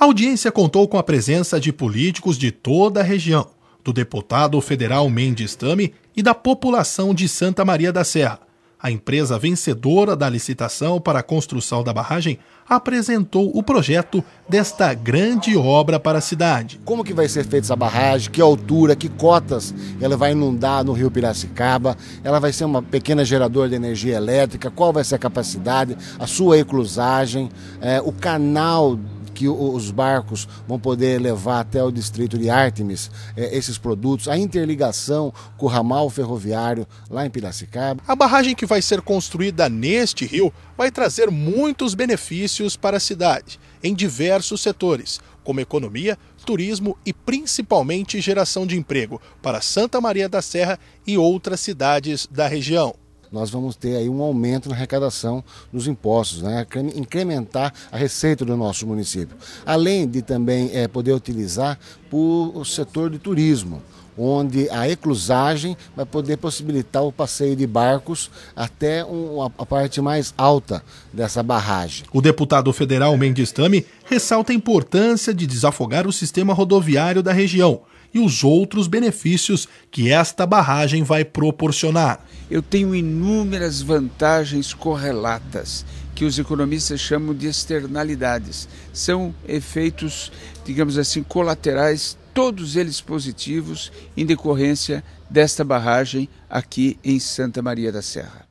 A audiência contou com a presença de políticos de toda a região, do deputado federal Mendes Tame e da população de Santa Maria da Serra. A empresa vencedora da licitação para a construção da barragem apresentou o projeto desta grande obra para a cidade. Como que vai ser feita essa barragem? Que altura? Que cotas ela vai inundar no Rio Piracicaba? Ela vai ser uma pequena geradora de energia elétrica? Qual vai ser a capacidade? A sua eclusagem? É, o canal que os barcos vão poder levar até o distrito de Artemis é, esses produtos, a interligação com o ramal ferroviário lá em Piracicaba. A barragem que vai ser construída neste rio vai trazer muitos benefícios para a cidade, em diversos setores, como economia, turismo e principalmente geração de emprego para Santa Maria da Serra e outras cidades da região nós vamos ter aí um aumento na arrecadação dos impostos, né? incrementar a receita do nosso município. Além de também é, poder utilizar para o setor de turismo onde a eclusagem vai poder possibilitar o passeio de barcos até um, a, a parte mais alta dessa barragem. O deputado federal Mendes Tame ressalta a importância de desafogar o sistema rodoviário da região e os outros benefícios que esta barragem vai proporcionar. Eu tenho inúmeras vantagens correlatas que os economistas chamam de externalidades. São efeitos, digamos assim, colaterais, todos eles positivos em decorrência desta barragem aqui em Santa Maria da Serra.